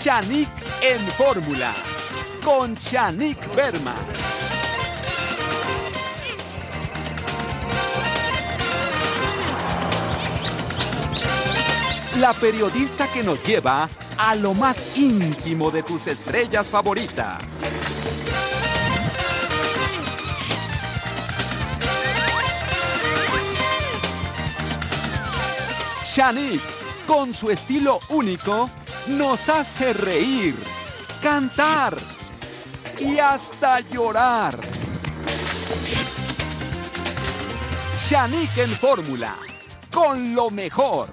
Chanik en fórmula con Chanik Berma. La periodista que nos lleva a lo más íntimo de tus estrellas favoritas. Chanik, con su estilo único, nos hace reír, cantar y hasta llorar. Shanik en fórmula, con lo mejor,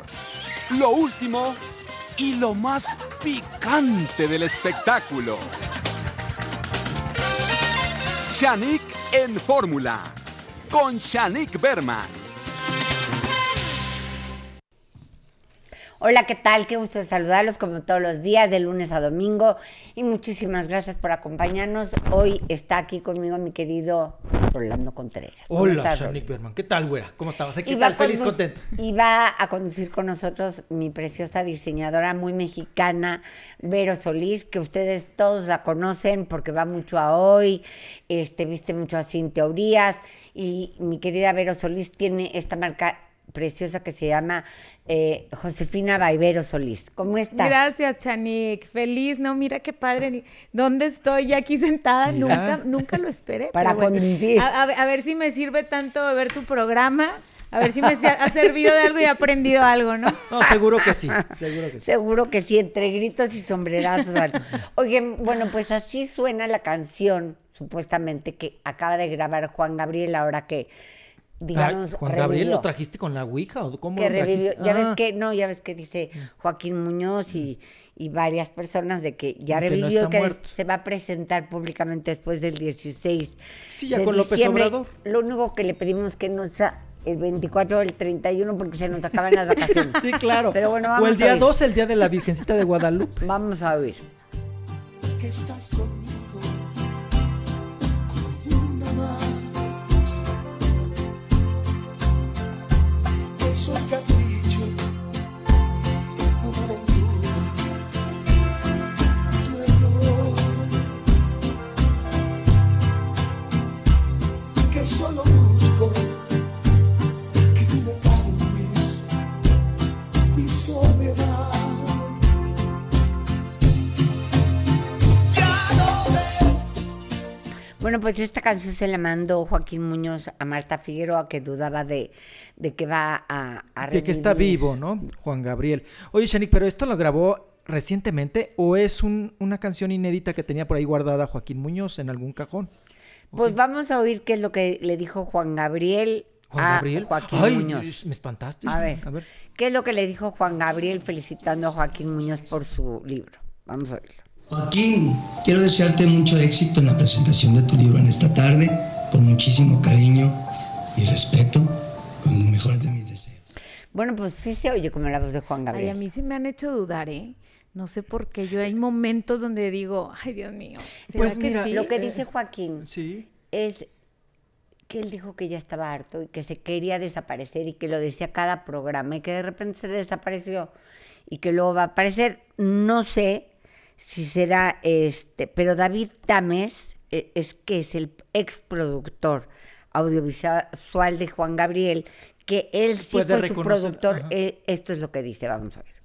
lo último y lo más picante del espectáculo. Shanik en fórmula, con Shanik Berman Hola, ¿qué tal? Qué gusto saludarlos como todos los días, de lunes a domingo. Y muchísimas gracias por acompañarnos. Hoy está aquí conmigo mi querido Rolando Contreras. Hola, Shanik Berman. ¿Qué tal, güera? ¿Cómo estabas? ¿Qué tal? Feliz, contento. Y va a conducir con nosotros mi preciosa diseñadora muy mexicana, Vero Solís, que ustedes todos la conocen porque va mucho a hoy, este, viste mucho a Cintia Teorías. Y mi querida Vero Solís tiene esta marca preciosa que se llama eh, Josefina Baivero Solís. ¿Cómo estás? Gracias, Chanik. Feliz, no, mira qué padre. ¿Dónde estoy? Ya aquí sentada. Nunca, nunca lo esperé. Para A, ver si me sirve tanto ver tu programa. A ver si me ha servido de algo y he aprendido algo, ¿no? No, seguro que sí, seguro que sí. Seguro que sí, entre gritos y sombrerazos. Oye, bueno, pues así suena la canción, supuestamente, que acaba de grabar Juan Gabriel ahora que Ah, Juan Gabriel lo trajiste con la Ouija o cómo lo Ya ves ah. que, no, ya ves que dice Joaquín Muñoz y, varias personas de que ya revivió, que se va a presentar públicamente después del 16. Sí, ya con López Obrador. Lo único que le pedimos que no sea el 24 o el 31 porque se nos acaban las vacaciones. sí, claro. o el día 2 el día de la Virgencita de Guadalupe. vamos a ver. qué estás su pues esta canción se la mandó Joaquín Muñoz a Marta Figueroa, que dudaba de, que va a, a De que está vivo, ¿no? Juan Gabriel. Oye, Shanik, ¿pero esto lo grabó recientemente o es una canción inédita que tenía por ahí guardada Joaquín Muñoz en algún cajón? Pues vamos a oír qué es lo que le dijo Juan Gabriel a Joaquín Muñoz. Me espantaste. a ver, ¿qué es lo que le dijo Juan Gabriel felicitando a Joaquín Muñoz por su libro? Vamos a oírlo. Joaquín, quiero desearte mucho éxito en la presentación de tu libro en esta tarde, con muchísimo cariño y respeto, con lo mejor de mis deseos. Bueno, pues sí se oye como la voz de Juan Gabriel. a mí sí me han hecho dudar, ¿eh? No sé por qué. Yo hay momentos donde digo, ay, Dios mío. Pues que lo que dice Joaquín ¿Sí? es que él dijo que ya estaba harto y que se quería desaparecer y que lo decía cada programa y que de repente se desapareció y que luego va a aparecer. No sé si será este, pero David Tames eh, es que es el ex productor audiovisual de Juan Gabriel, que él sí fue su productor. Eh, esto es lo que dice, vamos a ver.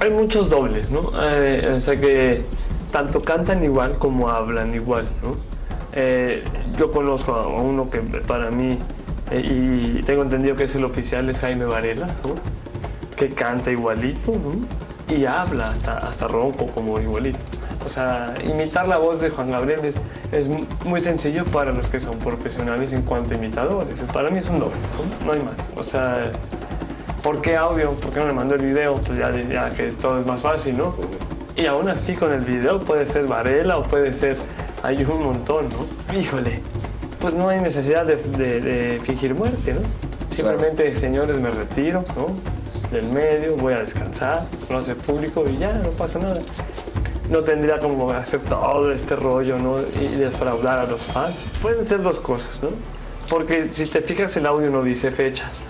Hay muchos dobles, ¿no? Eh, o sea que tanto cantan igual como hablan igual, ¿no? yo conozco a uno que para mí, y tengo entendido que es el oficial, es Jaime Varela, Que canta igualito, ¿no? y habla hasta, hasta ronco como igualito. O sea, imitar la voz de Juan Gabriel es, es, muy sencillo para los que son profesionales en cuanto a imitadores. Para mí es un doble, ¿no? hay más. O sea, ¿por qué audio? ¿Por qué no le mando el video? Pues ya, ya, que todo es más fácil, ¿no? Y aún así con el video puede ser Varela o puede ser... Hay un montón, ¿no? Híjole, pues no hay necesidad de, de, de fingir muerte, ¿no? Simplemente, señores, me retiro, ¿no? del medio, voy a descansar, no hace público y ya, no pasa nada. No tendría como hacer todo este rollo, ¿no? Y defraudar a los fans. Pueden ser dos cosas, ¿no? Porque si te fijas, el audio no dice fechas.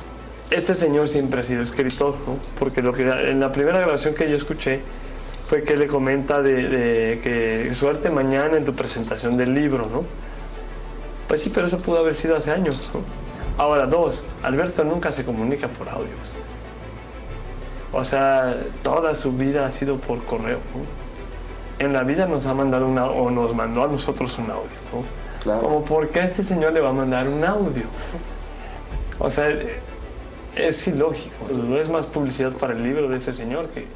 Este señor siempre ha sido escritor, Porque lo que, en la primera grabación que yo escuché fue que le comenta de, que suerte mañana en tu presentación del libro, ¿no? Pues sí, pero eso pudo haber sido hace años, Ahora, dos, Alberto nunca se comunica por audios. O sea, toda su vida ha sido por correo. En la vida nos ha mandado una, o nos mandó a nosotros un audio. ¿no? Como, ¿por qué este señor le va a mandar un audio? O sea, es ilógico. No es más publicidad para el libro de este señor que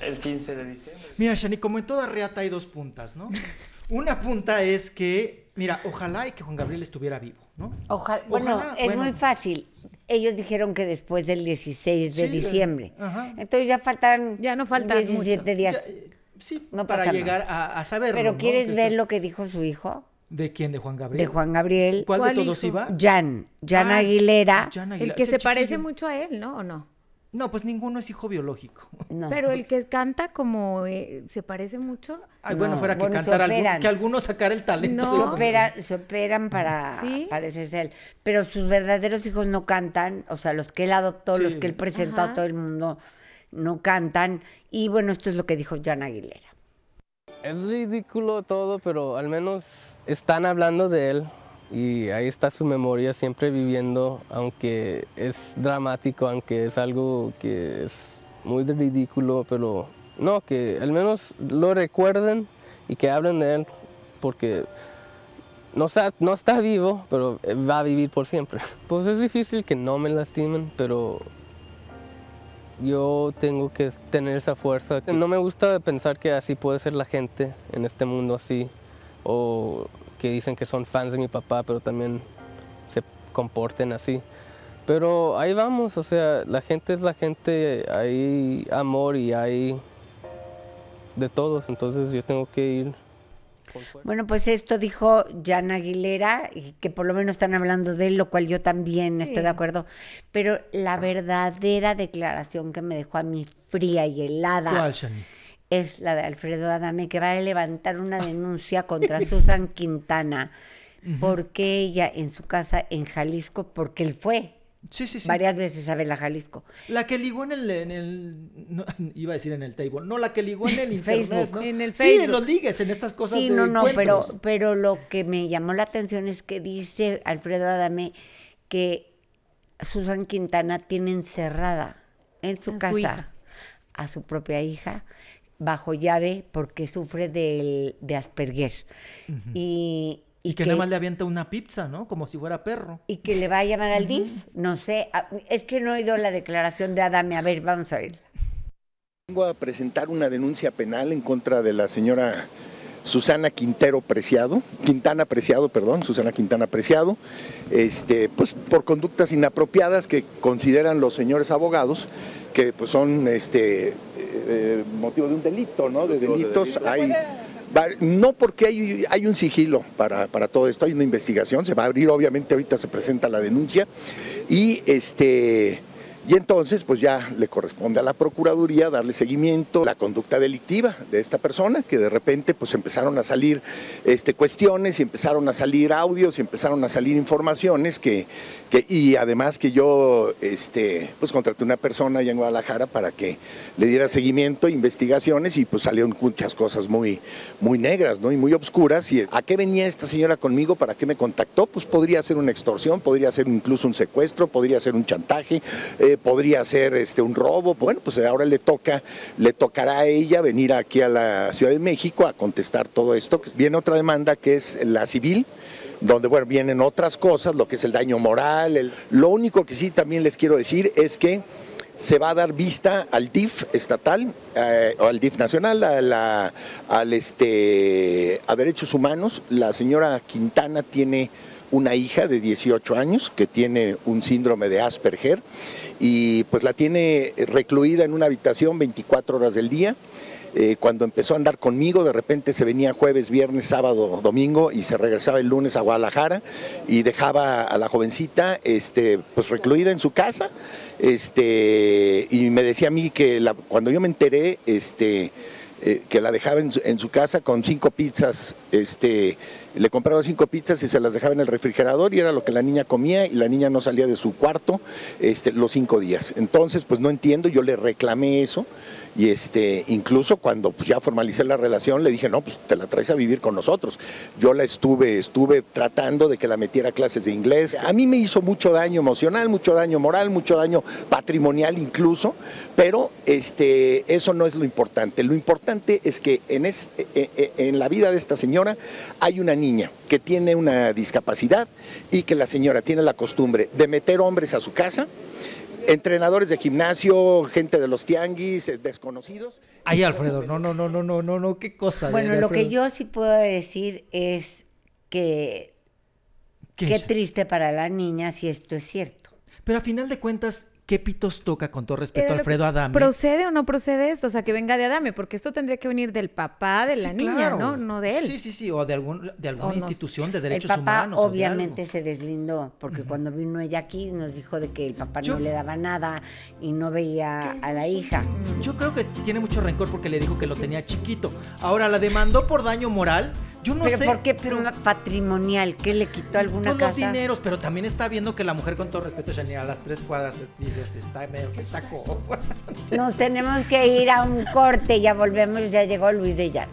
el 15 de diciembre. Mira, Shani, como en toda reata hay dos puntas, ¿no? Una punta es que, mira, ojalá y que Juan Gabriel estuviera vivo, ¿no? Ojalá. Bueno, es muy fácil ellos dijeron que después del 16 de diciembre. Entonces ya faltan ya no 17 días. Eh, sí, no para llegar a, a saberlo. Pero ¿quieres ver lo que dijo su hijo? ¿De quién? ¿De Juan Gabriel? De Juan Gabriel. ¿Cuál, de todos iba? Jan. Jan ah, Aguilera. El que se parece mucho a él, ¿no? ¿O no? No, pues ninguno es hijo biológico. Pero el pues que canta como eh, se parece mucho. Ay, bueno, fuera que cantara que alguno sacara el talento. No. Se, operan, para ¿Sí? parecerse él. Pero sus verdaderos hijos no cantan, o sea, los que él adoptó, los que él presentó a todo el mundo, no cantan. Y bueno, esto es lo que dijo Jan Aguilera. Es ridículo todo, pero al menos están hablando de él y ahí está su memoria siempre viviendo, aunque es dramático, aunque es algo que es muy ridículo, pero no, que al menos lo recuerden y que hablen de él, porque no está, no está vivo, pero va a vivir por siempre. Pues es difícil que no me lastimen, pero yo tengo que tener esa fuerza. No me gusta pensar que así puede ser la gente en este mundo así, o que dicen que son fans de mi papá, pero también se comporten así. Pero ahí vamos, o sea, la gente es la gente, hay amor y hay de todos, entonces yo tengo que ir. Bueno, pues esto dijo Jan Aguilera, y que por lo menos están hablando de él, lo cual yo también estoy de acuerdo. Pero la ah. verdadera declaración que me dejó a mí fría y helada. ¿Cuál, Shani? es la de Alfredo Adame, que va a levantar una denuncia contra Susan Quintana, porque ella en su casa en Jalisco, porque él fue. Sí, sí, Varias veces a a Jalisco. La que ligó en el, en el iba a decir en el table, no, la que ligó en el Facebook, En el Facebook. Sí, lo los ligues, en estas cosas Sí, no, no, pero, pero lo que me llamó la atención es que dice Alfredo Adame que Susan Quintana tiene encerrada en su casa a su propia hija bajo llave porque sufre de Asperger. y, que, le nada más le avienta una pizza, ¿no? Como si fuera perro. Y que le va a llamar al DIF, no sé. Es que no he oído la declaración de Adame. A ver, vamos a ver. Vengo a presentar una denuncia penal en contra de la señora Susana Quintero Preciado, Quintana Preciado, perdón, Susana Quintana Preciado, este, pues por conductas inapropiadas que consideran los señores abogados que pues son este, eh, motivo de un delito, ¿no? De delitos hay... No porque hay, hay un sigilo para, para, todo esto, hay una investigación, se va a abrir, obviamente ahorita se presenta la denuncia y este y entonces, pues ya le corresponde a la Procuraduría darle seguimiento a la conducta delictiva de esta persona, que de repente pues empezaron a salir este, cuestiones y empezaron a salir audios y empezaron a salir informaciones que, que y además que yo este, pues contraté una persona allá en Guadalajara para que le diera seguimiento, investigaciones y pues salieron muchas cosas muy, muy negras ¿no? y muy obscuras. Y ¿A qué venía esta señora conmigo? ¿Para qué me contactó? Pues podría ser una extorsión, podría ser incluso un secuestro, podría ser un chantaje. Eh, podría ser este, un robo. Bueno, pues ahora le toca, le tocará a ella venir aquí a la Ciudad de México a contestar todo esto. Viene otra demanda que es la civil donde bueno, vienen otras cosas, lo que es el daño moral. Lo único que sí también les quiero decir es que se va a dar vista al DIF estatal, o eh, al DIF nacional, a, al este, a Derechos Humanos. La señora Quintana tiene una hija de 18 años que tiene un síndrome de Asperger y pues la tiene recluida en una habitación 24 horas del día. Eh, cuando empezó a andar conmigo, de repente se venía jueves, viernes, sábado, domingo y se regresaba el lunes a Guadalajara y dejaba a la jovencita este, pues recluida en su casa. Este, y me decía a mí que la, cuando yo me enteré, este, eh, que la dejaba en su, casa con cinco pizzas, este, le compraba cinco pizzas y se las dejaba en el refrigerador y era lo que la niña comía y la niña no salía de su cuarto este, los cinco días. Entonces, pues no entiendo, yo le reclamé eso y este, incluso cuando pues, ya formalicé la relación, le dije, no, pues te la traes a vivir con nosotros. Yo la estuve, estuve tratando de que la metiera a clases de inglés. A mí me hizo mucho daño emocional, mucho daño moral, mucho daño patrimonial incluso, pero este, eso no es lo importante. Lo importante es que en, e, e, e, en la vida de esta señora hay una niña que tiene una discapacidad y que la señora tiene la costumbre de meter hombres a su casa entrenadores de gimnasio, gente de los tianguis, eh, desconocidos. Ay, Alfredo, no, no, no, no, no, no, no, qué cosa. Bueno, lo que yo sí puedo decir es que qué triste para la niña si esto es cierto. Pero a final de cuentas, ¿qué pitos toca con todo respeto Alfredo Adame? ¿Procede o no procede esto? O sea, que venga de Adame, porque esto tendría que venir del papá de la niña, ¿no? No de él. Sí, sí, sí, o de, algún, de alguna institución de derechos el papá humanos. Obviamente se deslindó, porque cuando vino ella aquí nos dijo de que el papá no le daba nada y no veía a la hija. Yo creo que tiene mucho rencor porque le dijo que lo tenía chiquito. Ahora la demandó por daño moral yo no pero sé. ¿Por qué patrimonial? que le quitó pues alguna pues casa? los dineros, pero también está viendo que la mujer, con todo respeto, ni a las tres cuadras eh, dices, está medio que sacó. Nos tenemos que ir a un corte, ya volvemos, ya llegó Luis de Llano.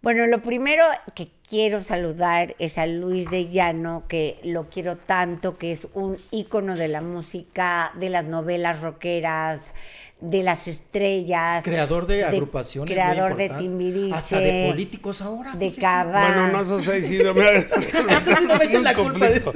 Bueno, lo primero que quiero saludar es a Luis de Llano, que lo quiero tanto, que es un ícono de la música, de las novelas rockeras, de las estrellas. Creador de, agrupaciones. Creador de Timbiriche. Hasta de políticos ahora. De Cabal. Bueno, no, eso no me, me la culpa. De eso.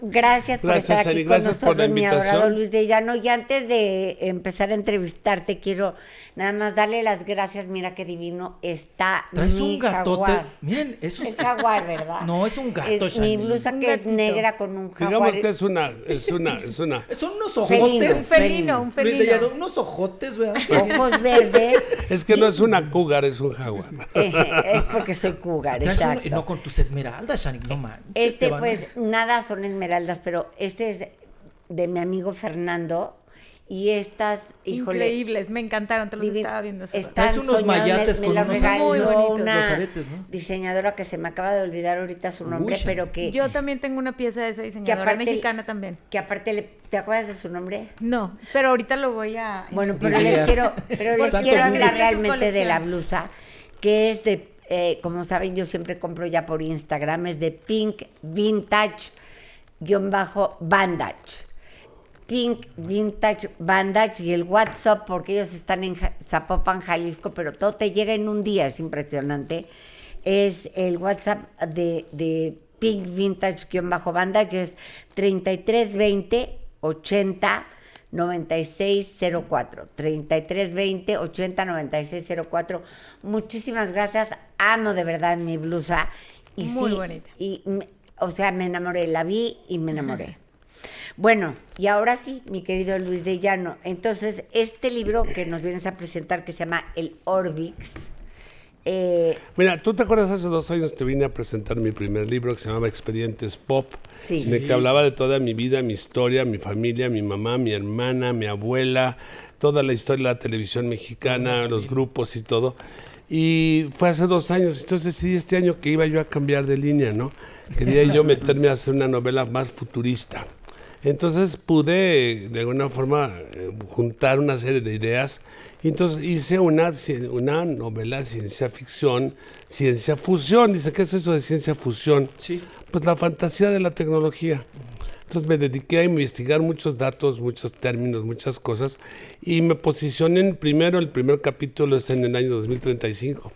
Gracias por gracias, estar aquí gracias con nosotros, mi adorado Luis de Llano. Y antes de empezar a entrevistarte, quiero nada más darle las gracias. Mira qué divino está Traes mi un gatote. Jaguar. Miren, eso es... jaguar, ¿verdad? No, es un gato, es, Mi blusa que es negra con un jaguar. Digamos que es una, es una, es una... Son unos ojotes. Felino, un felino. Luis unos ojotes, ¿verdad? Ojos verdes. Es que no es una cougar, es un jaguar. Es, porque soy cougar, exacto. no, con tus esmeraldas, Shani, no manches. Este, pues, nada son esmeraldas, pero este es de mi amigo Fernando, y estas, increíbles, me encantaron, te los estaba viendo. Es unos mayates unos ¿no? Diseñadora que se me acaba de olvidar ahorita su nombre, pero que Yo también tengo una pieza de esa diseñadora mexicana también. Que aparte ¿te acuerdas de su nombre? No, pero ahorita lo voy a Bueno, pero les quiero pero les quiero hablar realmente de la blusa que es de eh, como saben, yo siempre compro ya por Instagram, es de Pink Vintage guión bajo bandage. Pink Vintage Bandage y el WhatsApp, porque ellos están en Zapopan, Jalisco, pero todo te llega en un día, es impresionante. Es el WhatsApp de, Pink Vintage-Bandage, es 3320 80 9604 3320 80 9604 Muchísimas gracias. Amo de verdad mi blusa. Y Muy bonita. Y, o sea, me enamoré. La vi y me enamoré. Bueno, y ahora sí, mi querido Luis de Llano, entonces este libro que nos vienes a presentar que se llama El Orbix. Eh, Mira, ¿tú te acuerdas hace dos años te vine a presentar mi primer libro que se llamaba Expedientes Pop? En el que hablaba de toda mi vida, mi historia, mi familia, mi mamá, mi hermana, mi abuela, toda la historia de la televisión mexicana, ah, los grupos y todo. Y fue hace dos años, entonces sí, este año que iba yo a cambiar de línea, ¿no? Quería yo meterme a hacer una novela más futurista. Entonces pude de alguna forma eh, juntar una serie de ideas. Entonces hice una, una novela de ciencia ficción, ciencia fusión. Dice, ¿qué es eso de ciencia fusión? Pues la fantasía de la tecnología. Entonces me dediqué a investigar muchos datos, muchos términos, muchas cosas. Y me posicioné en primero, el primer capítulo es en el año 2035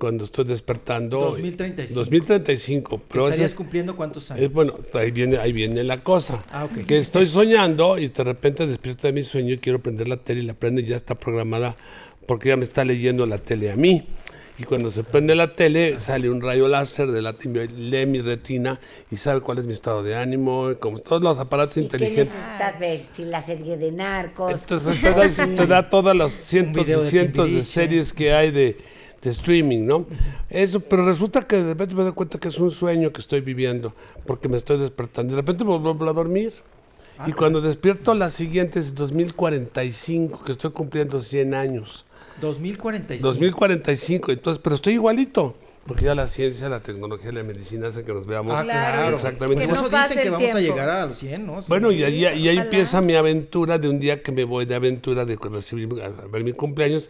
cuando estoy despertando. 2035. Eh, 2035. Pero ¿Estarías cumpliendo cuántos años? bueno, ahí viene, ahí viene la cosa. Ah, que estoy soñando y de repente despierto de mi sueño y quiero prender la tele y la prende y ya está programada porque ya me está leyendo la tele a mí. Y cuando se prende la tele, sale un rayo láser de la lee mi retina y sabe cuál es mi estado de ánimo, como todos los aparatos inteligentes. ¿Qué ver la serie de narcos. Entonces te da todas las cientos y cientos de series que hay de de streaming, ¿no? Eso, pero resulta que de repente me doy cuenta que es un sueño que estoy viviendo, porque me estoy despertando. De repente vuelvo a dormir. Ah, y cuando despierto la siguiente es 2045, que estoy cumpliendo 100 años. 2045. 2045, entonces, pero estoy igualito. Porque ya la ciencia, la tecnología y la medicina hace que nos veamos ah, claro. exactamente. eso que vamos a llegar a los 100, ¿no? Bueno, y, ahí, empieza mi aventura de un día que me voy de aventura de recibir, ver mi cumpleaños.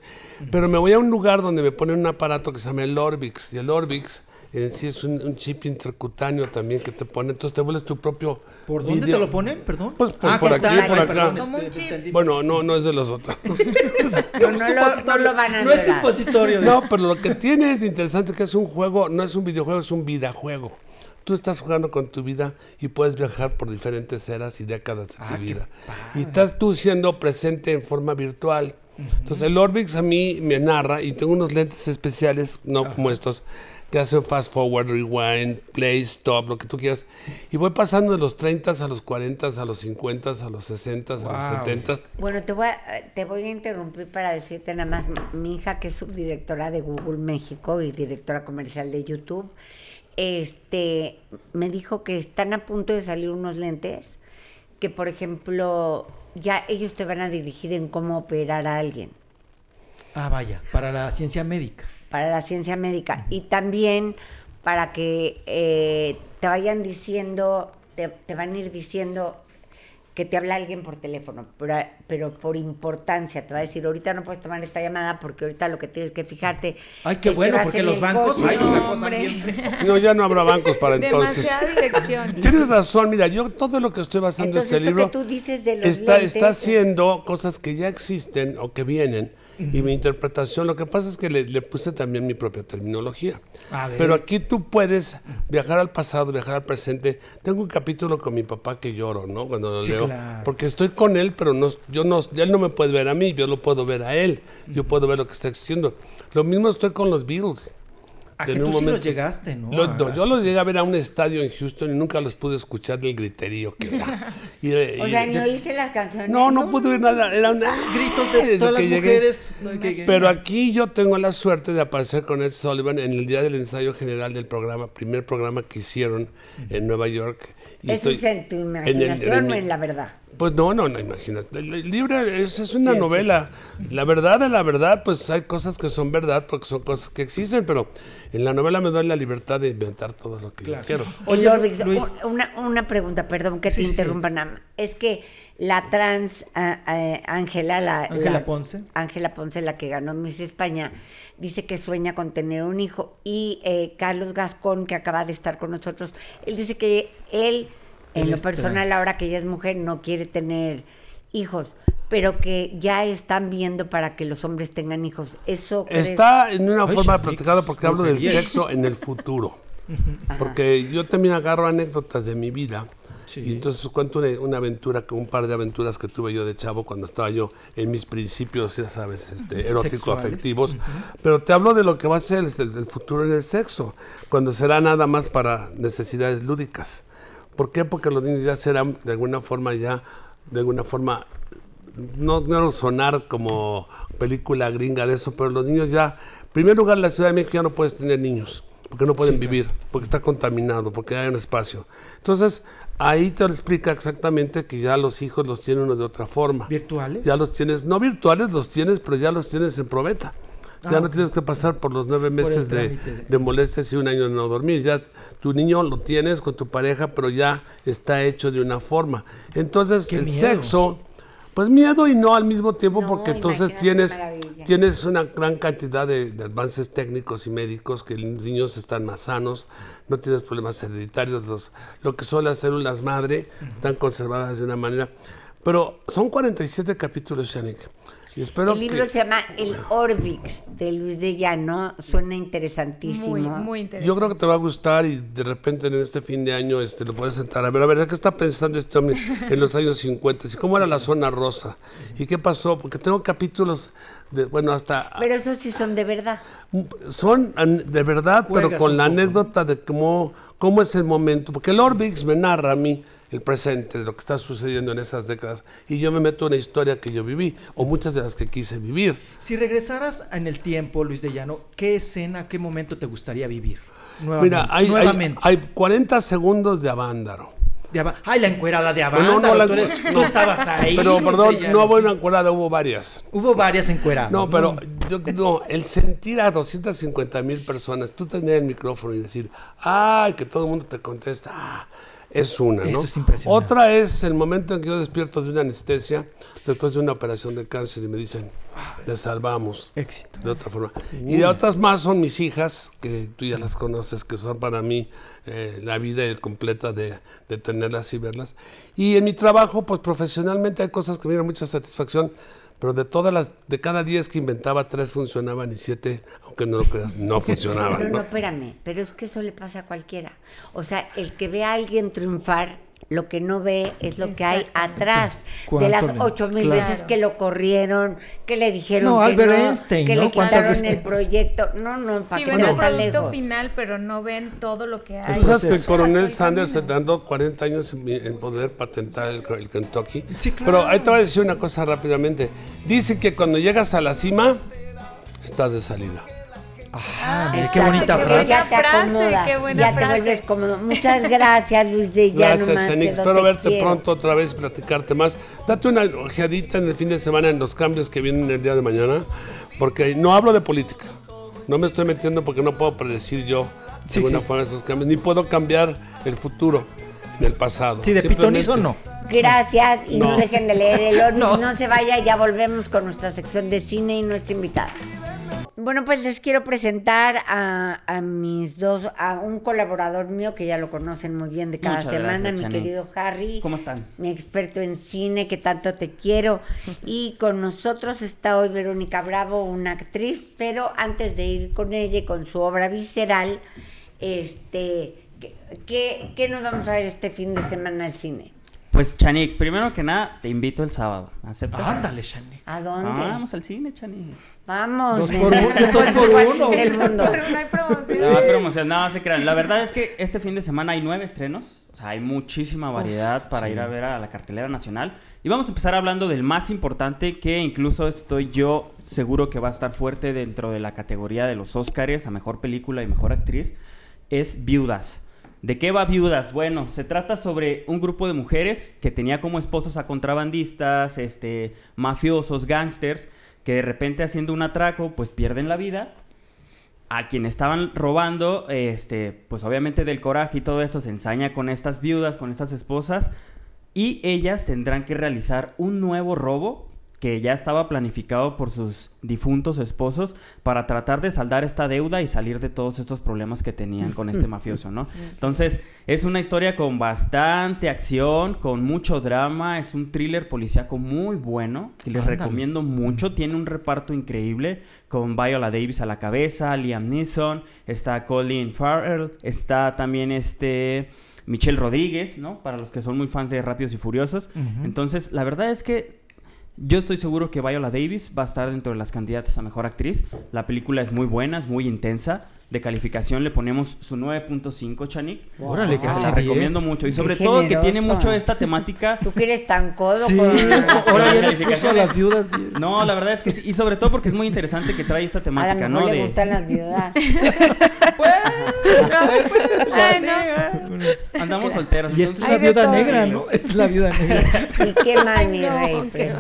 Pero me voy a un lugar donde me ponen un aparato que se llama el Orbix. Y el Orbix en sí es un, chip intercutáneo también que te pone, entonces te vuelves tu propio. ¿Por dónde te lo ponen? Perdón. Pues por, ah, aquí, por acá. Bueno, no, no es de los otros. no, no, lo, es supositorio. no, pero lo que tiene es interesante que es un juego, no es un videojuego, es un videojuego. Tú estás jugando con tu vida y puedes viajar por diferentes eras y décadas de tu ah, vida. Y estás tú siendo presente en forma virtual. Entonces el Orbix a mí me narra y tengo unos lentes especiales, no como estos, te hace fast forward, rewind, play, stop, lo que tú quieras. Y voy pasando de los 30 a los 40, a los 50, a los 60, a los 70. Bueno, te voy, a, te voy a interrumpir para decirte nada más, mi hija que es subdirectora de Google México y directora comercial de YouTube, este, me dijo que están a punto de salir unos lentes que, por ejemplo, ya ellos te van a dirigir en cómo operar a alguien. Ah, vaya, para la ciencia médica para la ciencia médica y también para que eh, te vayan diciendo, te, van a ir diciendo que te habla alguien por teléfono, pero, por importancia, te va a decir, ahorita no puedes tomar esta llamada porque ahorita lo que tienes que fijarte... Ay, qué bueno, porque los bancos... ay, no, no, ya no habrá bancos para entonces. Tienes razón, mira, yo todo lo que estoy basando en este libro tú dices de está, está haciendo cosas que ya existen o que vienen y mi interpretación. Lo que pasa es que le, puse también mi propia terminología. Pero aquí tú puedes viajar al pasado, viajar al presente. Tengo un capítulo con mi papá que lloro, ¿no? Cuando lo leo. Porque estoy con él, pero no, yo no, él no me puede ver a mí, yo lo puedo ver a él. Yo puedo ver lo que está existiendo. Lo mismo estoy con los Beatles. ¿A que tú momento, llegaste, no? Yo los llegué a ver a un estadio en Houston y nunca los pude escuchar del griterío que era. Eh, o sea, ¿no oíste las canciones? No, no, pude ver nada. Eran ah, gritos de todas las mujeres. pero aquí yo tengo la suerte de aparecer con Ed Sullivan en el día del ensayo general del programa, primer programa que hicieron en Nueva York. Y ¿Eso es en tu imaginación o en la verdad? Pues no, no, no, imagínate. El libro es, una novela. La verdad de la verdad, pues hay cosas que son verdad porque son cosas que existen, pero en la novela me doy la libertad de inventar todo lo que quiero. Oye, Luis, Una, una, pregunta, perdón que te interrumpa, nada Es que la trans Ángela, la Ángela Ponce, Ángela Ponce, la que ganó Miss España, dice que sueña con tener un hijo y eh, Carlos Gascón, que acaba de estar con nosotros, él dice que él, en lo personal, ahora que ella es mujer, no quiere tener hijos, pero que ya están viendo para que los hombres tengan hijos. Eso está en una forma de porque hablo del sexo en el futuro. Porque yo también agarro anécdotas de mi vida. Y entonces cuento una, aventura, un par de aventuras que tuve yo de chavo cuando estaba yo en mis principios, ya sabes, este, erótico-afectivos. Pero te hablo de lo que va a ser el, futuro en el sexo, cuando será nada más para necesidades lúdicas. ¿Por qué? Porque los niños ya serán de alguna forma ya de alguna forma no quiero sonar como película gringa de eso, pero los niños ya, en primer lugar, en la Ciudad de México ya no puedes tener niños, porque no pueden vivir, porque está contaminado, porque hay un espacio. Entonces, ahí te explica exactamente que ya los hijos los tienen de otra forma. ¿Virtuales? Ya los tienes, no virtuales los tienes, pero ya los tienes en probeta. Ya ah, no tienes que pasar por los nueve meses de, molestias y un año no dormir. Ya tu niño lo tienes con tu pareja, pero ya está hecho de una forma. Entonces, el sexo pues miedo y no al mismo tiempo, porque entonces tienes, tienes una gran cantidad de, avances técnicos y médicos, que los niños están más sanos, no tienes problemas hereditarios, los, lo que son las células madre están conservadas de una manera. Pero son 47 capítulos, Yannick el libro se llama El Orbix de Luis de ¿no? Suena interesantísimo. Yo creo que te va a gustar y de repente en este fin de año este, lo puedes sentar. A ver, a ver, ¿qué está pensando este hombre en los años 50? ¿Cómo era la zona rosa? ¿Y qué pasó? Porque tengo capítulos de, bueno, hasta... Pero esos sí son de verdad. Son de verdad, pero con la anécdota de cómo, cómo es el momento. Porque el Orbix me narra a mí el presente, de lo que está sucediendo en esas décadas, y yo me meto en una historia que yo viví, o muchas de las que quise vivir. Si regresaras en el tiempo, Luis de Llano, ¿qué escena, qué momento te gustaría vivir? Nuevamente, Mira, hay, Hay, 40 segundos de Avándaro. Ay, la encuerada de Avándaro. No, no, no, estabas ahí. Pero perdón, no hubo una encuerada, hubo varias. Hubo varias encueradas. No, pero yo, no, el sentir a 250 mil personas, tú tener el micrófono y decir, ay, que todo el mundo te contesta, ah, es una, ¿no? es impresionante. Otra es el momento en que yo despierto de una anestesia después de una operación de cáncer y me dicen, ah, te salvamos. Éxito. De otra forma. Y mm. de otras más son mis hijas, que tú ya las conoces, que son para mí eh, la vida completa de, de tenerlas y verlas. Y en mi trabajo, pues profesionalmente hay cosas que me dieron mucha satisfacción pero de todas las, de cada 10 que inventaba, tres funcionaban y siete, aunque no lo creas, no funcionaban. Pero no, no, espérame, pero es que eso le pasa a cualquiera. O sea, el que ve a alguien triunfar lo que no ve es lo que hay atrás de las ocho mil veces que lo corrieron, que le dijeron no, que no, que le quitaron el proyecto. No, no, para sí, que ven el final, pero no ven todo lo que hay. ¿Tú sabes pues, pues que el coronel Sanders se dando 40 años en, poder patentar el, Kentucky? Sí, claro. Pero ahí te voy a decir una cosa rápidamente. Dice que cuando llegas a la cima, estás de salida. Ah, qué bonita frase. Ya te qué ya vuelves cómodo. Muchas gracias, Luis de Llano. Gracias, Espero verte pronto otra vez, platicarte más. Date una ojeadita en el fin de semana en los cambios que vienen el día de mañana, porque no hablo de política. No me estoy metiendo porque no puedo predecir yo sí, sí. forma esos cambios, ni puedo cambiar el futuro del pasado. Sí, de pitonizo no. Gracias y no, dejen de leer el horno. No. se vaya, ya volvemos con nuestra sección de cine y nuestro invitado bueno, pues les quiero presentar a, mis dos, a un colaborador mío que ya lo conocen muy bien de cada semana, mi querido Harry. ¿Cómo están? Mi experto en cine, que tanto te quiero. y con nosotros está hoy Verónica Bravo, una actriz, pero antes de ir con ella y con su obra visceral, este, qué, qué nos vamos a ver este fin de semana al cine? Pues, Chanik, primero que nada, te invito el sábado. ¿Aceptas? Ándale, Chanik. ¿A dónde? Ah, vamos al cine, Chanik. Vamos. Dos por uno. Dos por uno. hay promoción. No hay promoción, nada, no, se crean. La verdad es que este fin de semana hay nueve estrenos. O sea, hay muchísima variedad para ir a ver a la cartelera nacional. Y vamos a empezar hablando del más importante, que incluso estoy yo seguro que va a estar fuerte dentro de la categoría de los Óscares a mejor película y mejor actriz. Es Viudas. ¿De qué va Viudas? Bueno, se trata sobre un grupo de mujeres que tenía como esposos a contrabandistas, este, mafiosos, gángsters, que de repente haciendo un atraco, pues pierden la vida. A quien estaban robando, este, pues obviamente del coraje y todo esto se ensaña con estas viudas, con estas esposas, y ellas tendrán que realizar un nuevo robo que ya estaba planificado por sus difuntos esposos para tratar de saldar esta deuda y salir de todos estos problemas que tenían con este mafioso, ¿no? Entonces, es una historia con bastante acción, con mucho drama, es un thriller policíaco muy bueno, que les recomiendo mucho, mm. tiene un reparto increíble con Viola Davis a la cabeza, Liam Neeson, está Colin Farrell, está también este Michelle Rodríguez, ¿no? Para los que son muy fans de Rápidos y Furiosos. Entonces, la verdad es que yo estoy seguro que Viola Davis va a estar dentro de las candidatas a mejor actriz. La película es muy buena, es muy intensa de calificación le ponemos su 9.5, Chanik. Órale, ah, casi recomiendo mucho. Y sobre todo que tiene mucho esta temática. Tú quieres tan codo. No, la verdad es que Y sobre todo porque es muy interesante que trae esta temática, a ¿no? Me gustan las viudas. pues, pues ¿eh? andamos solteros. Y esta es la viuda negra, ¿no? Esta es la viuda negra. Y qué mani,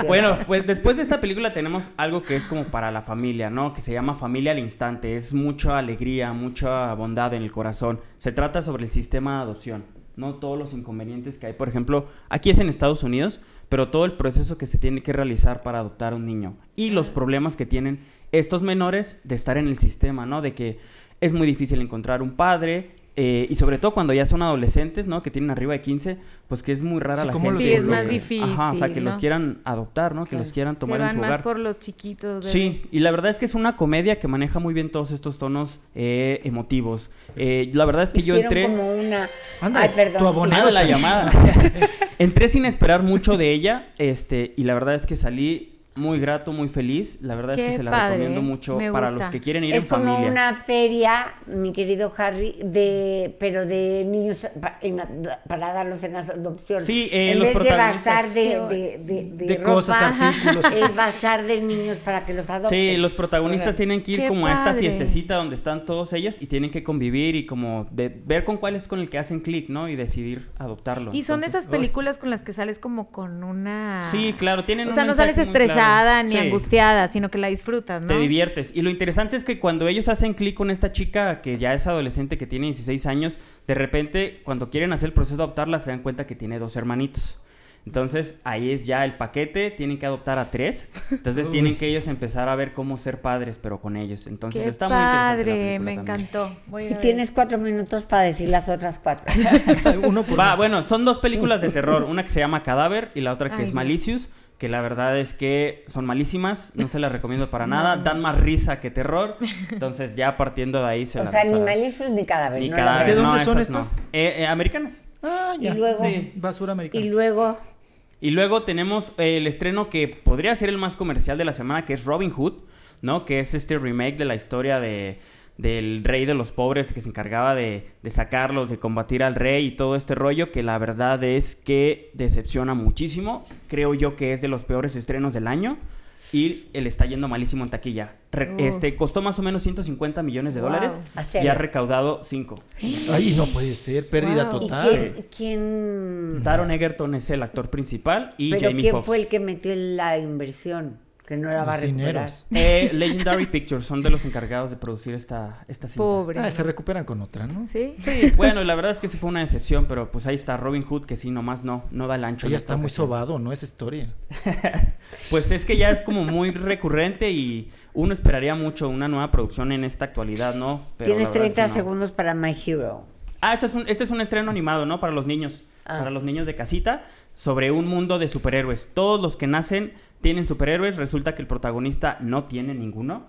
Bueno, pues después de esta película tenemos algo que es como para la familia, ¿no? Que se llama Familia al Instante. Es mucha alegría mucha bondad en el corazón. Se trata sobre el sistema de adopción, no todos los inconvenientes que hay. Por ejemplo, aquí es en Estados Unidos, pero todo el proceso que se tiene que realizar para adoptar a un niño y los problemas que tienen estos menores de estar en el sistema, ¿no? De que es muy difícil encontrar un padre, eh, y sobre todo cuando ya son adolescentes, ¿no? Que tienen arriba de 15, pues que es muy rara la gente. Sí, es más difícil. Ajá, o sea, que los quieran adoptar, ¿no? Que los quieran tomar en su hogar. más por los chiquitos. sí, y la verdad es que es una comedia que maneja muy bien todos estos tonos eh, emotivos. Eh, la verdad es que yo entré... como una... Ay, perdón. Tu abonado la llamada. entré sin esperar mucho de ella, este, y la verdad es que salí muy grato, muy feliz. La verdad es que se la recomiendo ¿eh? mucho para los que quieren ir en familia. Es como una feria, mi querido Harry, de pero de niños para, darlos en adopción. Sí, eh, en vez de basar de, de, de, cosas, de niños para que los adopten. Sí, los protagonistas tienen que ir como a esta fiestecita donde están todos ellos y tienen que convivir y como de ver con cuál es con el que hacen clic, ¿no? Y decidir adoptarlo. Y son de esas películas con las que sales como con una... Sí, claro, tienen... O sea, no sales estresado ni angustiada, sino que la disfrutas, ¿no? Te diviertes. Y lo interesante es que cuando ellos hacen clic con esta chica que ya es adolescente, que tiene 16 años, de repente cuando quieren hacer el proceso de adoptarla se dan cuenta que tiene dos hermanitos. Entonces ahí es ya el paquete, tienen que adoptar a tres. Entonces tienen que ellos empezar a ver cómo ser padres, pero con ellos. Entonces está muy interesante. me encantó. y tienes cuatro minutos para decir las otras cuatro. bueno, son dos películas de terror, una que se llama Cadáver y la otra que es Malicious que la verdad es que son malísimas, no se las recomiendo para nada, dan más risa que terror, entonces ya partiendo de ahí se a las... O sea, ni malicious ni cadáver. no ¿De dónde son estas? Eh, eh, ah, ya. ¿Y luego? Sí, basura americana. Y luego... Y luego tenemos el estreno que podría ser el más comercial de la semana, que es Robin Hood, ¿no? Que es este remake de la historia de del rey de los pobres que se encargaba de, sacarlos, de combatir al rey y todo este rollo, que la verdad es que decepciona muchísimo. Creo yo que es de los peores estrenos del año y él está yendo malísimo en taquilla. Uh. Este costó más o menos 150 millones de dólares y ha recaudado 5. Ay, no puede ser, pérdida total. ¿Y quién, Taron Egerton es el actor principal y ¿Pero Jamie ¿Quién fue el que metió la inversión? que no era va eh, Legendary Pictures son de los encargados de producir esta, esta cinta. Pobre. Ah, se recuperan con otra, ¿no? Sí. Sí, bueno, la verdad es que sí fue una excepción... pero pues ahí está Robin Hood, que sí, nomás no, no da el ancho. Ya está muy sobado, ¿no? Es historia. pues es que ya es como muy recurrente y uno esperaría mucho una nueva producción en esta actualidad, ¿no? Tienes 30 segundos para My Hero. Ah, este es, un, este es un estreno animado, ¿no? Para los niños. Ah. Para los niños de casita sobre un mundo de superhéroes. Todos los que nacen tienen superhéroes, resulta que el protagonista no tiene ninguno.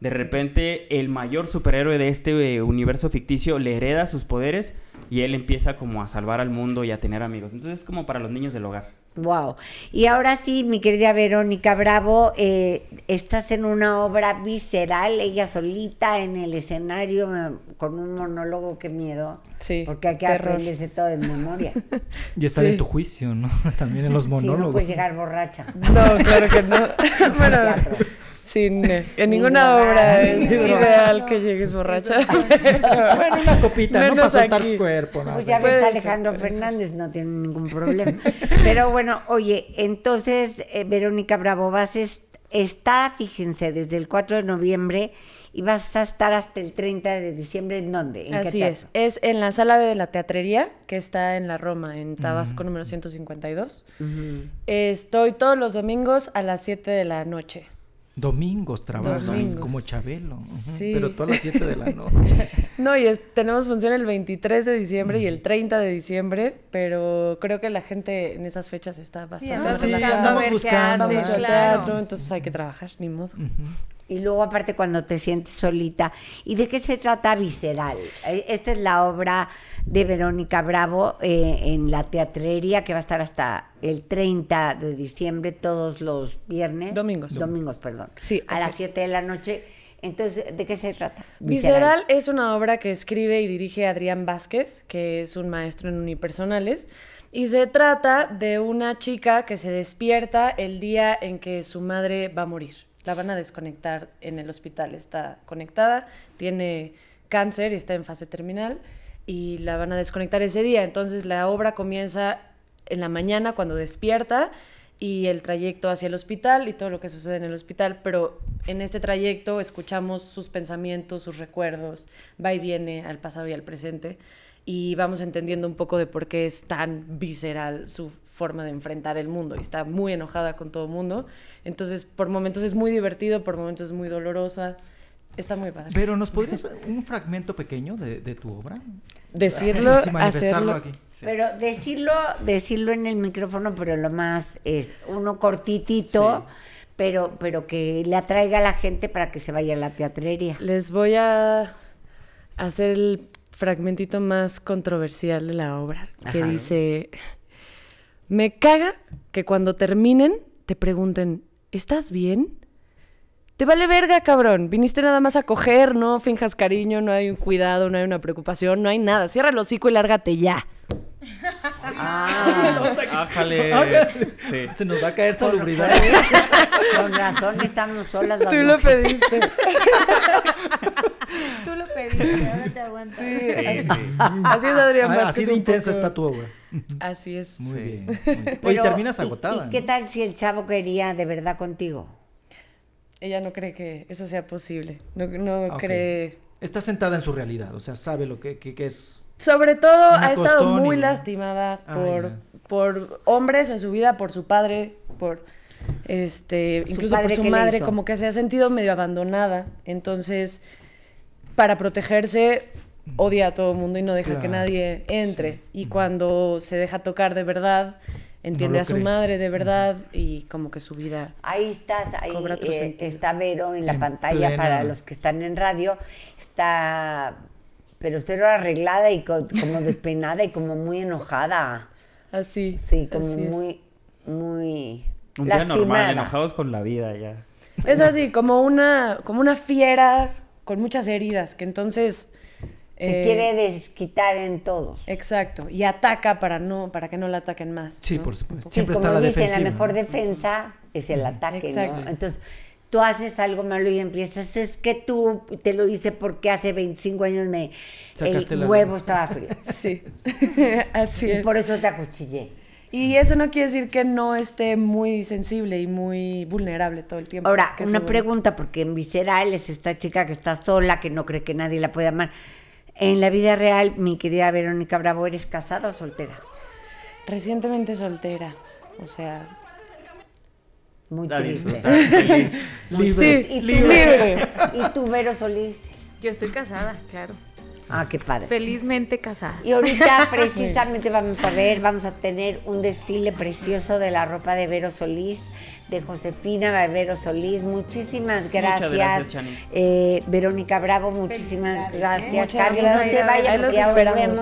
De repente el mayor superhéroe de este eh, universo ficticio le hereda sus poderes y él empieza como a salvar al mundo y a tener amigos. Entonces es como para los niños del hogar. Wow. Y ahora sí, mi querida Verónica Bravo, eh, estás en una obra visceral, ella solita en el escenario, con un monólogo, qué miedo. Sí. Porque aquí aprendes de todo en memoria. Y estar en tu juicio, ¿no? También en los monólogos. Sí, no puedes llegar borracha. No, claro que no. bueno. Sin, eh, en ninguna obra es ideal que llegues borracha. bueno, una copita, no para soltar el cuerpo. Nada. Pues ya ves, Alejandro Fernández no tiene ningún problema. Pero bueno. Bueno, oye, entonces eh, Verónica Bravo vas está, fíjense, desde el 4 de noviembre y vas a estar hasta el 30 de diciembre en dónde? ¿En Así es, es en la sala de la teatrería que está en la Roma, en Tabasco número 152. Estoy todos los domingos a las 7 de la noche. Domingos trabajas como Chabelo, sí. pero todas las 7 de la noche. no, y es, tenemos función el 23 de diciembre y el 30 de diciembre, pero creo que la gente en esas fechas está bastante sí, andamos buscando, andamos buscando mucho teatro, entonces pues, hay que trabajar, ni modo. Y luego aparte cuando te sientes solita. ¿Y de qué se trata Visceral? Eh, esta es la obra de Verónica Bravo eh, en la teatrería que va a estar hasta el 30 de diciembre todos los viernes. Domingos. Domingos, perdón. Sí. A las 7 de la noche. Entonces, ¿de qué se trata? Visceral. Visceral es una obra que escribe y dirige Adrián Vázquez, que es un maestro en unipersonales. Y se trata de una chica que se despierta el día en que su madre va a morir la van a desconectar en el hospital. Está conectada, tiene cáncer y está en fase terminal y la van a desconectar ese día. Entonces la obra comienza en la mañana cuando despierta y el trayecto hacia el hospital y todo lo que sucede en el hospital, pero en este trayecto escuchamos sus pensamientos, sus recuerdos, va y viene al pasado y al presente y vamos entendiendo un poco de por qué es tan visceral su forma de enfrentar el mundo y está muy enojada con todo el mundo. Entonces, por momentos es muy divertido, por momentos es muy dolorosa. Está muy padre. Pero ¿nos podrías un fragmento pequeño de, tu obra? Decirlo, hacerlo. Aquí. Pero decirlo, decirlo en el micrófono, pero lo más es uno cortitito pero, pero que le atraiga a la gente para que se vaya a la teatrería. Les voy a hacer el fragmentito más controversial de la obra, que dice, me caga que cuando terminen te pregunten, ¿estás bien? Te vale verga, cabrón. Viniste nada más a coger, no finjas cariño, no hay un cuidado, no hay una preocupación, no hay nada. Cierra el hocico y lárgate ya. Ah, Se nos va a caer salubridad. Con razón estamos solas. Tú lo pediste. Tú lo pediste, ahora te aguantas. Sí, Así es, Adrián. Ah, así de intensa está tu obra. Así es. Muy bien. terminas agotada. ¿y, ¿Qué tal si el chavo quería de verdad contigo? Ella no cree que eso sea posible. No, no ah, cree. Está sentada en su realidad, o sea, sabe lo que, es. Sobre todo ha estado muy lastimada por, por hombres en su vida, por su padre, por este, incluso por su madre, como que se ha sentido medio abandonada. Entonces, para protegerse, odia a todo el mundo y no deja que nadie entre. Y cuando se deja tocar de verdad, entiende a su madre de verdad y como que su vida ahí estás ahí eh, está Vero en la pantalla para los que están en radio está pero usted era arreglada y como despeinada y como muy enojada así sí como muy muy un día normal enojados con la vida ya eso así como una como una fiera con muchas heridas que entonces se eh, quiere desquitar en todo. Exacto. Y ataca para no, para que no la ataquen más. Sí, por supuesto. Siempre está como la dicen, La mejor defensa es el ataque, exacto. Entonces, tú haces algo malo y empiezas, es que tú te lo hice porque hace 25 años me el huevo estaba frío. sí. Así y es. por eso te acuchillé. Y eso no quiere decir que no esté muy sensible y muy vulnerable todo el tiempo. Ahora, una pregunta, porque en Visceral es esta chica que está sola, que no cree que nadie la puede amar. En la vida real, mi querida Verónica Bravo, ¿eres casada o soltera? Recientemente soltera, o sea... Muy Feliz, libre, ¿Y tú, libre. ¿Y tú, Vero Solís? Yo estoy casada, claro. Ah, qué padre. Felizmente casada. Y ahorita precisamente vamos a ver, vamos a tener un desfile precioso de la ropa de Vero Solís de Josefina Barbero Solís. Muchísimas gracias. Eh, Verónica Bravo, muchísimas gracias. Carlos, no se vayan, los esperamos.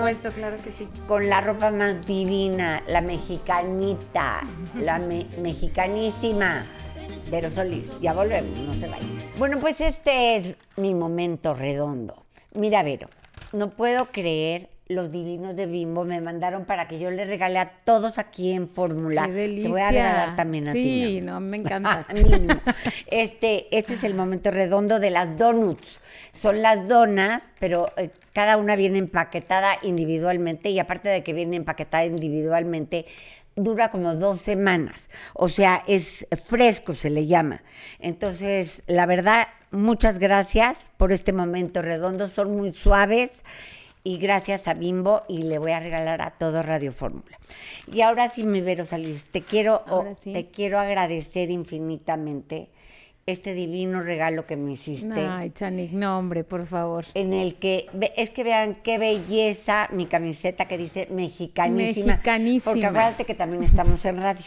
Con la ropa más divina, la mexicanita, la mexicanísima. Vero Solís, ya volvemos, no se vayan. Bueno, pues este es mi momento redondo. Mira, Vero, no puedo creer los divinos de Bimbo me mandaron para que yo les regale a todos aquí en fórmula. Qué delicia. Te voy a regalar también a ti. Sí, no, me encanta. este, este es el momento redondo de las donuts. Son las donas, pero eh, cada una viene empaquetada individualmente y aparte de que viene empaquetada individualmente, dura como dos semanas. O sea, es fresco, se le llama. Entonces, la verdad, muchas gracias por este momento redondo. Son muy suaves y gracias a Bimbo y le voy a regalar a todo Radio Fórmula. Y ahora sí, mi Vero salir te quiero, te quiero agradecer infinitamente este divino regalo que me hiciste. Ay, Chanik, no, hombre, por favor. En el que, es que vean qué belleza mi camiseta que dice mexicanísima. Mexicanísima. Porque acuérdate que también estamos en radio.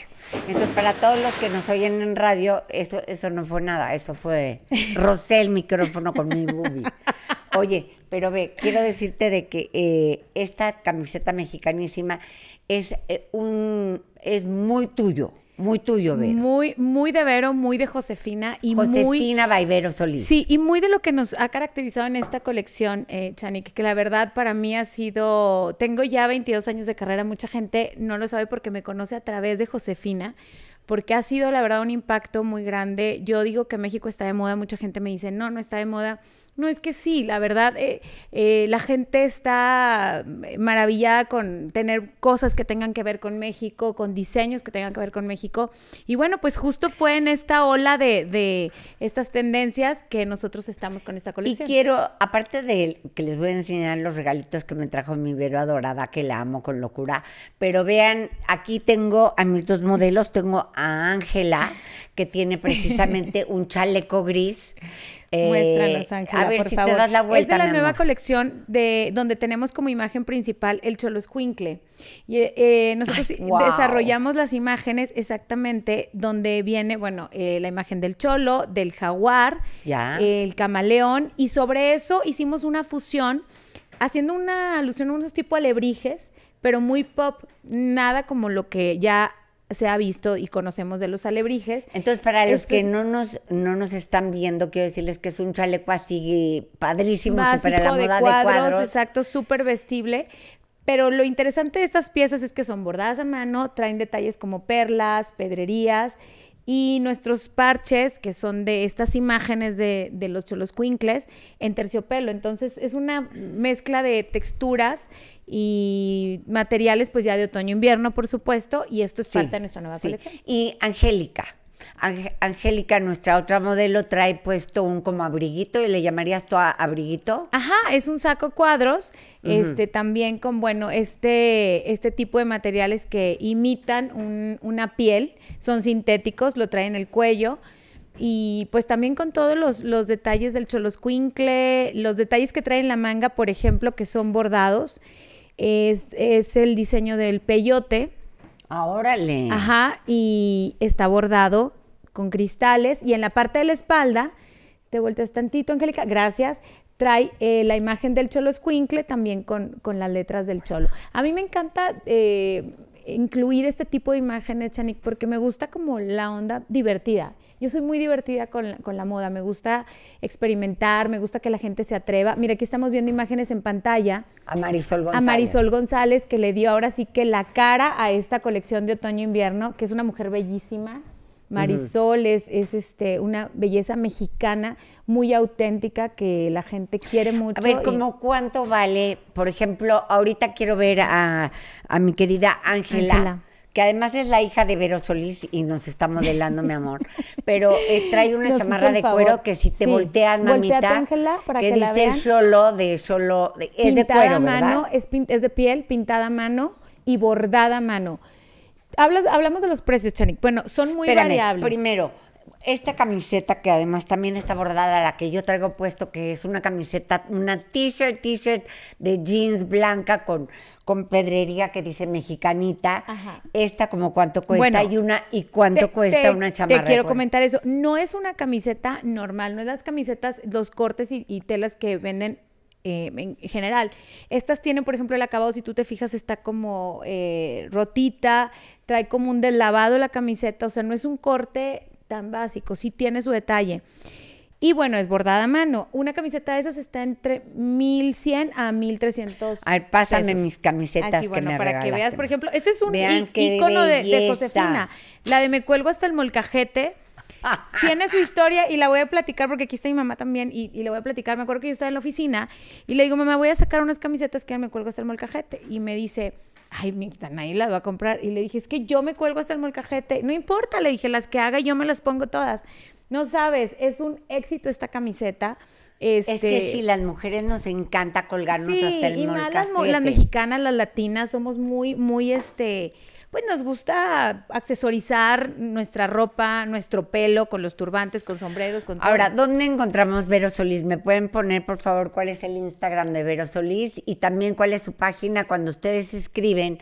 Entonces, para todos los que nos oyen en radio, eso, eso no fue nada, eso fue rosé el micrófono con mi boobie. Oye, pero ve, quiero decirte de que eh, esta camiseta mexicanísima es eh, un es muy tuyo. Muy tuyo, ve. Muy, muy de Vero, muy de Josefina y Josefina muy. Solís. Sí, y muy de lo que nos ha caracterizado en esta colección, eh, que la verdad para mí ha sido. Tengo ya 22 años de carrera, mucha gente no lo sabe porque me conoce a través de Josefina, porque ha sido la verdad un impacto muy grande. Yo digo que México está de moda, mucha gente me dice, no, no está de moda no, es que sí, la verdad, eh, eh, la gente está eh, maravillada con tener cosas que tengan que ver con México, con diseños que tengan que ver con México. Y bueno, pues justo fue en esta ola de, de estas tendencias que nosotros estamos con esta colección. Y quiero, aparte de que les voy a enseñar los regalitos que me trajo mi Vero Adorada, que la amo con locura, pero vean, aquí tengo a mis dos modelos, tengo a Ángela, que tiene precisamente un chaleco gris Muéstranos, eh, Ángela, por favor. la vuelta, es de la nueva colección de donde tenemos como imagen principal el cholo escuincle. Y, eh, eh, nosotros desarrollamos las imágenes exactamente donde viene, bueno, la imagen del cholo, del jaguar, el camaleón, y sobre eso hicimos una fusión haciendo una alusión a unos tipo alebrijes, pero muy pop, nada como lo que ya se ha visto y conocemos de los alebrijes. Entonces, para los que no nos, no nos están viendo, quiero decirles que es un chaleco así padrísimo, básico, para la moda de cuadros, Exacto, súper vestible. Pero lo interesante de estas piezas es que son bordadas a mano, traen detalles como perlas, pedrerías y nuestros parches, que son de estas imágenes de, los cholos cuincles, en terciopelo. Entonces es una mezcla de texturas y materiales, pues ya de otoño-invierno, por supuesto, y esto es parte de nuestra nueva colección. Y Angélica, Angélica, nuestra otra modelo, trae puesto un como abriguito y le llamarías tú abriguito. Ajá, es un saco cuadros, este también con, bueno, este, este, tipo de materiales que imitan una piel, son sintéticos, lo traen en el cuello. Y pues también con todos los, detalles del choloscuincle, los detalles que traen la manga, por ejemplo, que son bordados, es el diseño del peyote Ahora le. Ajá, y está bordado con cristales y en la parte de la espalda, te vueltas tantito, Angélica, gracias, trae eh, la imagen del Cholo Escuincle también con, las letras del Cholo. A mí me encanta eh, incluir este tipo de imágenes, Chanik, porque me gusta como la onda divertida. Yo soy muy divertida con la, con la, moda, me gusta experimentar, me gusta que la gente se atreva. Mira, aquí estamos viendo imágenes en pantalla. A Marisol González. A Marisol González, que le dio ahora sí que la cara a esta colección de otoño-invierno, que es una mujer bellísima. Marisol es, es, este, una belleza mexicana muy auténtica que la gente quiere mucho. A ver, ¿cómo cuánto vale? Por ejemplo, ahorita quiero ver a, a mi querida Ángela que además es la hija de Vero Solís y nos está modelando, mi amor. Pero eh, trae una chamarra de cuero que si te volteas, mamita, para que, que dice solo de solo, es de cuero, mano, Es, de piel, pintada a mano y bordada a mano. Hablas, hablamos de los precios, Chanik. Bueno, son muy variables. Primero, esta camiseta que además también está bordada, la que yo traigo puesto, que es una camiseta, una t-shirt, t-shirt de jeans blanca con, con pedrería que dice mexicanita. Esta como cuánto cuesta bueno, y una y cuánto cuesta una chamarra. Te quiero comentar eso. No es una camiseta normal, no es las camisetas, los cortes y, telas que venden eh, en general. Estas tienen, por ejemplo, el acabado, si tú te fijas, está como eh, rotita, trae como un deslavado la camiseta, o sea, no es un corte tan básico, sí tiene su detalle. Y bueno, es bordada a mano. Una camiseta de esas está entre 1100 a 1300. A ver, pásame mis camisetas Así, bueno, para que veas, por ejemplo, este es un icono de, Josefina. La de me cuelgo hasta el molcajete. Tiene su historia y la voy a platicar porque aquí está mi mamá también y, y le voy a platicar. Me acuerdo que yo estaba en la oficina y le digo, mamá, voy a sacar unas camisetas que me cuelgo hasta el molcajete. Y me dice, ay, mi ahí las va a comprar. Y le dije, es que yo me cuelgo hasta el molcajete. No importa, le dije, las que haga yo me las pongo todas. No sabes, es un éxito esta camiseta. Este es que sí, las mujeres nos encanta colgarnos hasta el molcajete. y las mexicanas, las latinas, somos muy, muy, este pues nos gusta accesorizar nuestra ropa, nuestro pelo, con los turbantes, con sombreros, con Ahora, ¿dónde encontramos Vero Solís? ¿Me pueden poner, por favor, cuál es el Instagram de Vero Solís? Y también cuál es su página cuando ustedes escriben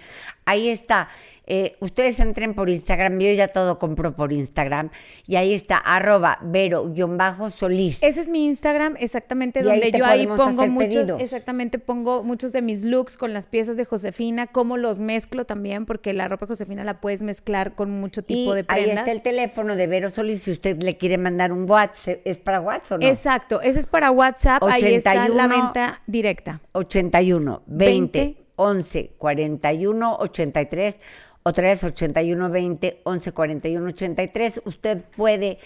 Ahí está. Eh, ustedes entren por Instagram. Yo ya todo compro por Instagram. Y ahí está, arroba vero-solís. Ese es mi Instagram, exactamente, donde yo ahí pongo muchos. Exactamente, pongo muchos de mis looks con las piezas de Josefina, cómo los mezclo también, porque la ropa Josefina la puedes mezclar con mucho tipo de prendas. Ahí está el teléfono de Vero Solís. Si usted le quiere mandar un WhatsApp, ¿es para WhatsApp o no? Exacto, ese es para WhatsApp. ahí está la venta directa. 81 20, 20 11 41 83 otra vez 81 20 11 41 83. Usted puede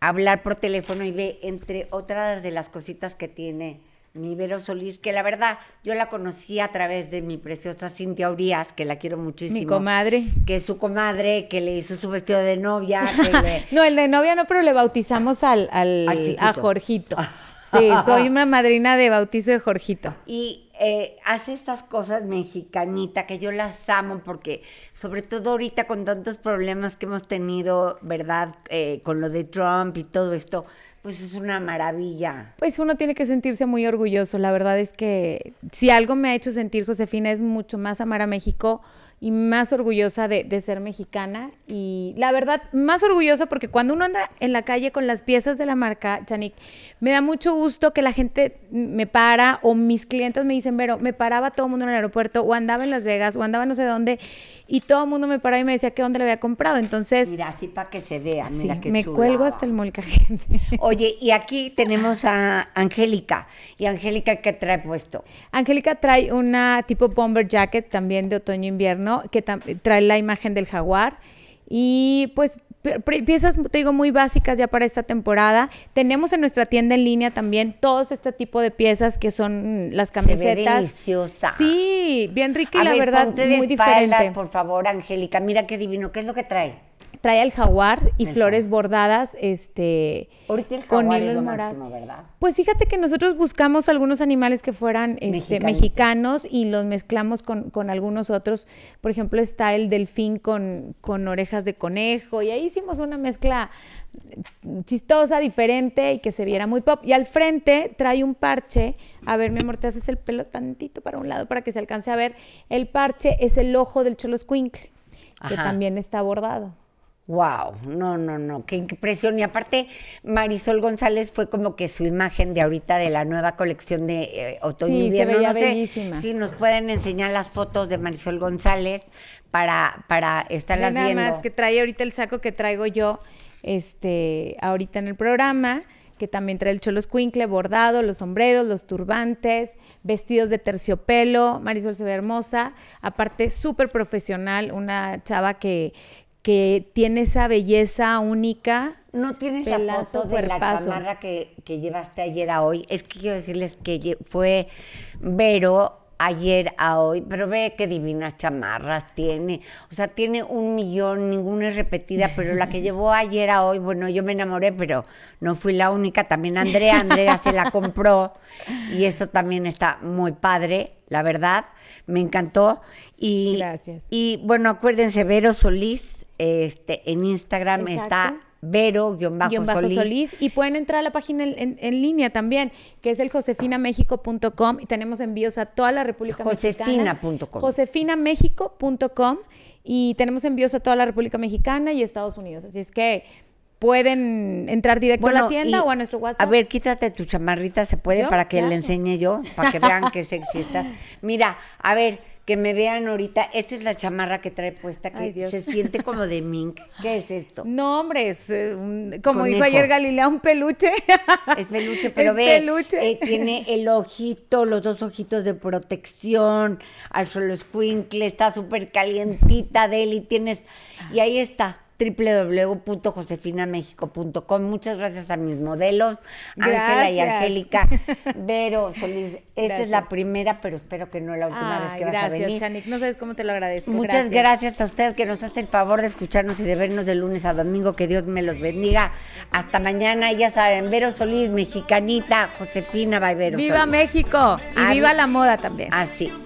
hablar por teléfono y ve entre otras de las cositas que tiene mi Vero Solís, que la verdad yo la conocí a través de mi preciosa Cintia Urias, que la quiero muchísimo. Mi comadre. Que es su comadre, que le hizo su vestido de novia. no, el de novia no, pero le bautizamos al, al, al a Jorgito. Sí, soy una madrina de bautizo de Jorgito. Y eh, hace estas cosas mexicanita que yo las amo porque sobre todo ahorita con tantos problemas que hemos tenido, ¿verdad? Eh, con lo de Trump y todo esto, pues es una maravilla. Pues uno tiene que sentirse muy orgulloso. La verdad es que si algo me ha hecho sentir Josefina es mucho más amar a México y más orgullosa de, ser mexicana. Y la verdad, más orgullosa porque cuando uno anda en la calle con las piezas de la marca, Chanik, me da mucho gusto que la gente me para o mis clientes me dicen, pero me paraba todo el mundo en el aeropuerto o andaba en Las Vegas o andaba no sé dónde y todo el mundo me paraba y me decía que dónde lo había comprado. Entonces... Mira, así para que se vea. Mira me cuelgo hasta el molcajete. Oye, y aquí tenemos a Angélica. ¿Y Angélica qué trae puesto? Angélica trae una tipo bomber jacket también de otoño-invierno que trae la imagen del jaguar. Y pues piezas, te digo, muy básicas ya para esta temporada. Tenemos en nuestra tienda en línea también todos este tipo de piezas que son las camisetas. Se sí, bien rica y la verdad muy espaldas, diferente. Por favor, Angélica, mira qué divino, ¿qué es lo que trae? trae al jaguar y flores bordadas, este... Ahorita el con es ¿verdad? Pues fíjate que nosotros buscamos algunos animales que fueran este, mexicanos y los mezclamos con, con, algunos otros. Por ejemplo, está el delfín con, orejas de conejo y ahí hicimos una mezcla chistosa, diferente y que se viera muy pop. Y al frente trae un parche. A ver, mi amor, te haces el pelo tantito para un lado para que se alcance a ver. El parche es el ojo del squinkle que también está bordado. Wow, no, no, no, qué impresión. Y aparte, Marisol González fue como que su imagen de ahorita de la nueva colección de eh, otoño sí, Se veía sí, nos pueden enseñar las fotos de Marisol González para, para estarlas nada viendo. Nada más que trae ahorita el saco que traigo yo, este, ahorita en el programa que también trae el cholo escuincle, bordado, los sombreros, los turbantes, vestidos de terciopelo. Marisol se ve hermosa, aparte súper profesional, una chava que, que tiene esa belleza única. No tienes la foto de la chamarra que, llevaste ayer a hoy. Es que quiero decirles que fue Vero ayer a hoy, pero ve qué divinas chamarras tiene. O sea, tiene un millón, ninguna es repetida, pero la que llevó ayer a hoy, bueno, yo me enamoré, pero no fui la única. También Andrea, Andrea se la compró y esto también está muy padre, la verdad. Me encantó. Y, Gracias. Y bueno, acuérdense, Vero Solís este, en Instagram está Vero-Solís. Y pueden entrar a la página en, línea también, que es el josefinamexico.com. Y tenemos envíos a toda la República Josefina. Mexicana. Josefinamexico.com. Y tenemos envíos a toda la República Mexicana y Estados Unidos. Así es que pueden entrar directo a la tienda o a nuestro WhatsApp. A ver, quítate tu chamarrita, ¿se puede? Para que le enseñe yo, para que vean que exista Mira, a ver que me vean ahorita, esta es la chamarra que trae puesta, que se siente como de mink. ¿Qué es esto? No, hombre, es eh, como dijo ayer Galilea, un peluche. Es peluche, pero ve, eh, tiene el ojito, los dos ojitos de protección, al suelo escuincle, está súper calientita, y tienes, y ahí está, www.josefinamexico.com. Muchas gracias a mis modelos, Ángela y Angélica. Vero, Solís, Esta es la primera, pero espero que no la última vez que vas a venir. Chanik. No sabes cómo te lo agradezco. Muchas gracias. a usted que nos hace el favor de escucharnos y de vernos de lunes a domingo. Que Dios me los bendiga. Hasta mañana. Ya saben, Vero Solís, mexicanita, Josefina Vivero. ¡Viva México! Y viva la moda también. Así. Ah,